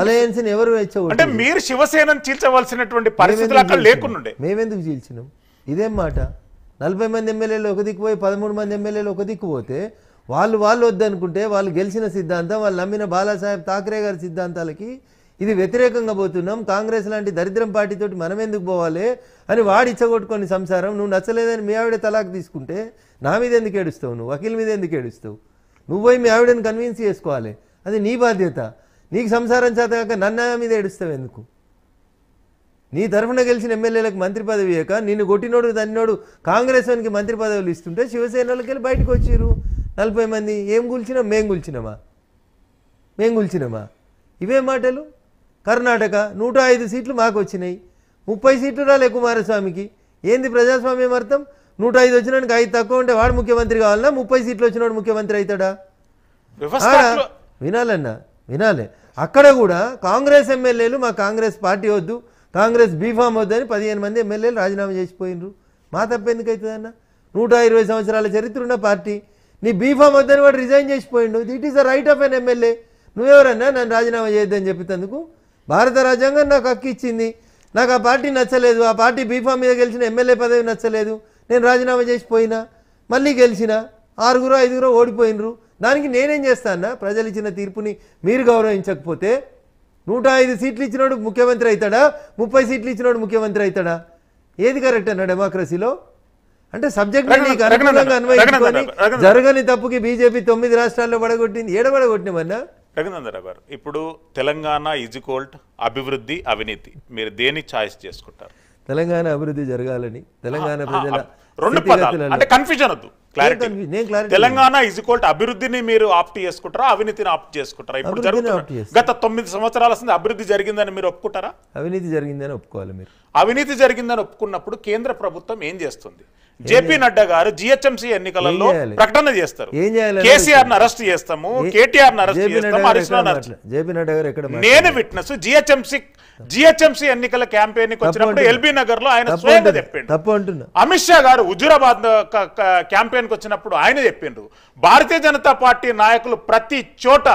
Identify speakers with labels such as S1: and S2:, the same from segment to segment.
S1: alliance
S2: ఎవరు అంటే మీరు
S1: శివసేనను చీల్చవలసినటువంటి పరిస్థితులు అక్కడ లేకుండా
S2: మేమెందుకు చీల్చినాం ఇదేం మాట నలభై మంది ఎమ్మెల్యేలు ఒక దిక్కు పోయి పదమూడు మంది ఎమ్మెల్యేలు ఒక దిక్కు పోతే వాళ్ళు వాళ్ళు వద్దనుకుంటే వాళ్ళు గెలిచిన సిద్ధాంతం వాళ్ళు నమ్మిన బాలాసాహెబ్ ఠాక్రే గారి సిద్ధాంతాలకి ఇది వ్యతిరేకంగా పోతున్నాం కాంగ్రెస్ లాంటి దరిద్రం పార్టీతోటి మనం ఎందుకు పోవాలి అని వాడి ఇచ్చగొట్టుకొని సంసారం నువ్వు నచ్చలేదని మీ ఆవిడ తలాక్ తీసుకుంటే నా మీద ఎందుకు ఏడుస్తావు నువ్వు వకీల్ మీద ఎందుకు ఏడుస్తావు నువ్వు పోయి మీ ఆవిడని కన్విన్స్ చేసుకోవాలి అది నీ బాధ్యత నీకు సంసారం చేతగాక నన్న మీద ఏడుస్తావు ఎందుకు నీ తరఫున గెలిచిన ఎమ్మెల్యేలకు మంత్రి పదవి ఇక నిన్ను కొట్టినోడు తన్నోడు కాంగ్రెస్ వానికి మంత్రి పదవులు ఇస్తుంటే శివసేనలోకి వెళ్ళి బయటకు వచ్చారు నలభై మంది ఏం గుల్చినా మేం గుల్చినామా మేం గుల్చినమా ఇవే మాటలు కర్ణాటక నూట ఐదు సీట్లు మాకు వచ్చినాయి ముప్పై సీట్లు రాలే కుమారస్వామికి ఏంది ప్రజాస్వామ్యం అర్థం నూట ఐదు వచ్చినానికి ఐదు తక్కువ ఉంటే వాడు ముఖ్యమంత్రి కావాలన్నా ముప్పై సీట్లు వచ్చినవాడు ముఖ్యమంత్రి అవుతాడా వినాలన్నా వినాలి అక్కడ కూడా కాంగ్రెస్ ఎమ్మెల్యేలు మా కాంగ్రెస్ పార్టీ వద్దు కాంగ్రెస్ బీఫామ్ వద్దని పదిహేను మంది ఎమ్మెల్యేలు రాజీనామా చేసిపోయినరు మా తప్ప ఎందుకైతుందన్న నూట ఇరవై సంవత్సరాల చరిత్ర ఉన్న పార్టీ నీ బీఫామ్ వద్దని వాడు రిజైన్ చేసిపోయిండు it is the right of N MLA నువ్వెవరన్నా నన్ను రాజీనామా చేయొద్దని చెప్పేందుకు భారత రాజ్యాంగం నాకు హక్కు ఇచ్చింది నాకు ఆ పార్టీ నచ్చలేదు ఆ పార్టీ బీఫామ్ మీద గెలిచిన ఎమ్మెల్యే పదవి నచ్చలేదు నేను రాజీనామా చేసిపోయినా మళ్ళీ గెలిచిన ఆరుగురు ఐదుగురు ఓడిపోయినరు దానికి నేనేం చేస్తానా ప్రజలు ఇచ్చిన తీర్పుని మీరు గౌరవించకపోతే నూట ఐదు సీట్లు ఇచ్చినోడు ముఖ్యమంత్రి అవుతాడా ముప్పై సీట్లు ఇచ్చినోడు ముఖ్యమంత్రి అవుతాడా ఏది కరెక్ట్ అన్న డెమోక్రసీలో అంటే సబ్జెక్ట్ అన్వయించుకొని జరగని తప్పుకి బీజేపీ తొమ్మిది రాష్ట్రాల్లో పడగొట్టింది ఏడ పడగొట్టినమన్నా
S1: రఘునందరావు గారు ఇప్పుడు తెలంగాణ ఈజ్కోల్ట్ అభివృద్ధి అవినీతి మీరు దేని చాయిస్ చేసుకుంటారు
S2: తెలంగాణ అభివృద్ధి జరగాలని తెలంగాణ ప్రజల రెండు అంటే
S1: కన్ఫ్యూజన్ వద్దు తెలంగాణ ఇజ్ ఈక్వల్ అభివృద్ధిని మీరు ఆప్ట్ చేసుకుంటారా అవినీతిని ఆప్ట్ చేసుకుంటారా ఇప్పుడు జరుగుతున్న గత తొమ్మిది సంవత్సరాల అభివృద్ధి జరిగిందని మీరు ఒప్పుకుంటారా
S2: అవినీతి జరిగిందని ఒప్పుకోవాలి మీరు
S1: అవినీతి జరిగిందని ఒప్పుకున్నప్పుడు కేంద్ర ప్రభుత్వం ఏం చేస్తుంది జేపీ నడ్డా గారు జిహెచ్ఎంసీ ఎన్నికలలో ప్రకటన చేస్తారు కేసీఆర్ అరెస్ట్ చేస్తాము కేటీఆర్ నేను విట్నెస్ జిహెచ్ఎంసీ జిహెచ్ఎంసీ ఎన్నికల క్యాంపెయిన్ కి వచ్చినప్పుడు ఎల్బీ నగర్ లో ఆయన స్వయంగా చెప్పిండు అమిత్ షా గారు హుజురాబాద్ క్యాంపెయిన్ కి వచ్చినప్పుడు ఆయన చెప్పిండు భారతీయ జనతా పార్టీ నాయకులు ప్రతి చోట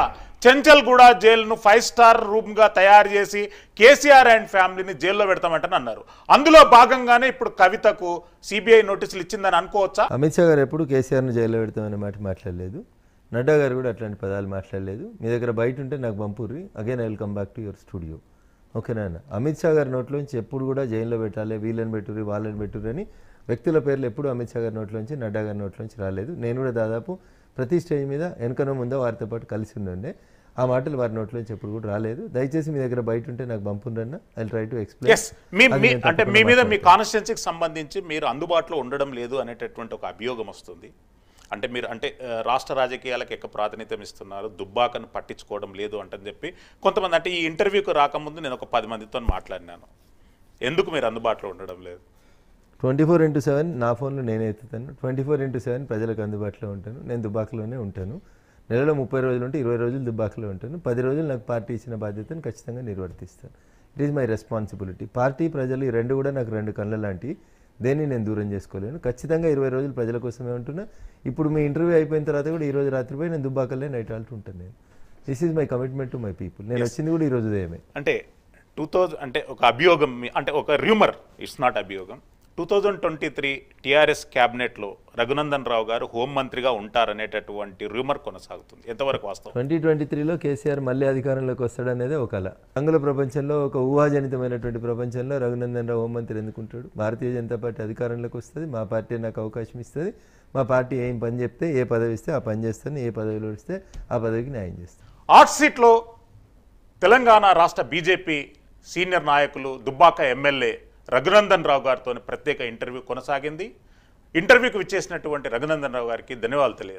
S1: చెంచల్గూడ జైలును ఫైవ్ స్టార్ రూమ్గా తయారు చేసి కేసీఆర్ అండ్ ఫ్యామిలీని జైల్లో పెడతామంటని అన్నారు అందులో భాగంగానే ఇప్పుడు కవితకు సిబిఐ నోటీసులు ఇచ్చిందని అనుకోవచ్చా
S2: అమిత్ షా గారు ఎప్పుడు కేసీఆర్ను జైల్లో పెడతామనే మాట మాట్లాడలేదు నడ్డా గారు కూడా అట్లాంటి పదాలు మాట్లాడలేదు మీ దగ్గర బయట ఉంటే నాకు పంపుర్రి again I welcome back to your studio ఓకేనా అమిత్ షా గారి నోట్లోంచి ఎప్పుడు కూడా జైల్లో పెట్టాలి వీళ్ళని పెట్టుర్రి వాళ్ళని పెట్టుర్రి అని వ్యక్తుల పేర్లు ఎప్పుడు అమిత్ షా గారి నోట్లోంచి నడ్డా గారి నోట్లోంచి రాలేదు నేను కూడా దాదాపు ప్రతి స్టేజ్ మీద వెనుకనో ముందో వారితో పాటు కలిసి ఉండండి ఆ మాటలు వారి నుంచి ఎప్పుడు కూడా రాలేదు దయచేసి మీ దగ్గర బయట ఉంటే నాకు పంపునన్న ఐ ట్రై టు ఎక్స్ప్లెయిన్ అంటే మీ మీద మీ
S1: కాన్స్టిట్యున్సీకి సంబంధించి మీరు అందుబాటులో ఉండడం లేదు అనేటటువంటి ఒక అభియోగం వస్తుంది అంటే మీరు అంటే రాష్ట్ర రాజకీయాలకు ఎక్కువ ప్రాతినిధ్యం ఇస్తున్నారు దుబ్బాకను పట్టించుకోవడం లేదు అంటని చెప్పి కొంతమంది అంటే ఈ ఇంటర్వ్యూకి రాకముందు నేను ఒక పది మందితో మాట్లాడినాను ఎందుకు మీరు అందుబాటులో ఉండడం లేదు
S2: ట్వంటీ ఫోర్ ఇంటూ సెవెన్ నా ఫోన్లో నేనే ఎత్తుతాను ట్వంటీ ఫోర్ ఇంటూ సెవెన్ ప్రజలకు అందుబాటులో ఉంటాను నేను దుబాకలోనే ఉంటాను నెలలో ముప్పై రోజులు ఉంటే ఇరవై రోజులు దుబాకలో ఉంటాను పది రోజులు నాకు పార్టీ ఇచ్చిన బాధ్యతను ఖచ్చితంగా నిర్వర్తిస్తాను it is my responsibility party ప్రజలు ఈ రెండు కూడా నాకు రెండు కళ్ళ లాంటివి దేన్ని నేను దూరం చేసుకోలేను ఖచ్చితంగా ఇరవై రోజులు ప్రజల కోసమే ఉంటున్నా ఇప్పుడు మీ ఇంటర్వ్యూ అయిపోయిన తర్వాత కూడా ఈ రోజు రాత్రిపోయి నేను దుబ్బాకల్లే నైట్ ఆల్ట్ ఉంటాను నేను this is my commitment to my people నేను వచ్చింది కూడా ఈ రోజు ఉదయమే
S1: అంటే టూ థౌజండ్ అంటే ఒక అభియోగం అంటే ఒక ర్యూమర్ ఇట్స్ నాట్ అభియోగం two thousand twenty three TRS క్యాబినెట్లో రఘునందన్ రావు గారు హోంమంత్రిగా ఉంటారనేటటువంటి రూమర్ కొనసాగుతుంది ఎంతవరకు వాస్తవం
S2: ట్వంటీ ట్వంటీ త్రీలో కేసీఆర్ మళ్ళీ అధికారంలోకి వస్తాడనేది ఒక కళ ఆంగ్ల ప్రపంచంలో ఒక ఊహాజనితమైనటువంటి ప్రపంచంలో రఘునందన్ రావు హోంమంత్రి ఎందుకుంటాడు భారతీయ జనతా పార్టీ అధికారంలోకి వస్తుంది మా పార్టీ నాకు అవకాశం ఇస్తుంది మా పార్టీ ఏం పని చెప్తే ఏ పదవి ఇస్తే ఆ పని చేస్తాను ఏ పదవిలో ఇస్తే ఆ పదవికి న్యాయం చేస్తాను
S1: ఆర్ట్ సీట్లో తెలంగాణ రాష్ట్ర బీజేపీ సీనియర్ నాయకులు దుబ్బాక ఎమ్మెల్యే రఘునందన్ రావు గారితో ప్రత్యేక ఇంటర్వ్యూ కొనసాగింది ఇంటర్వ్యూకి విచ్చేసినటువంటి రఘునందన్ రావు గారికి ధన్యవాదాలు తెలియదు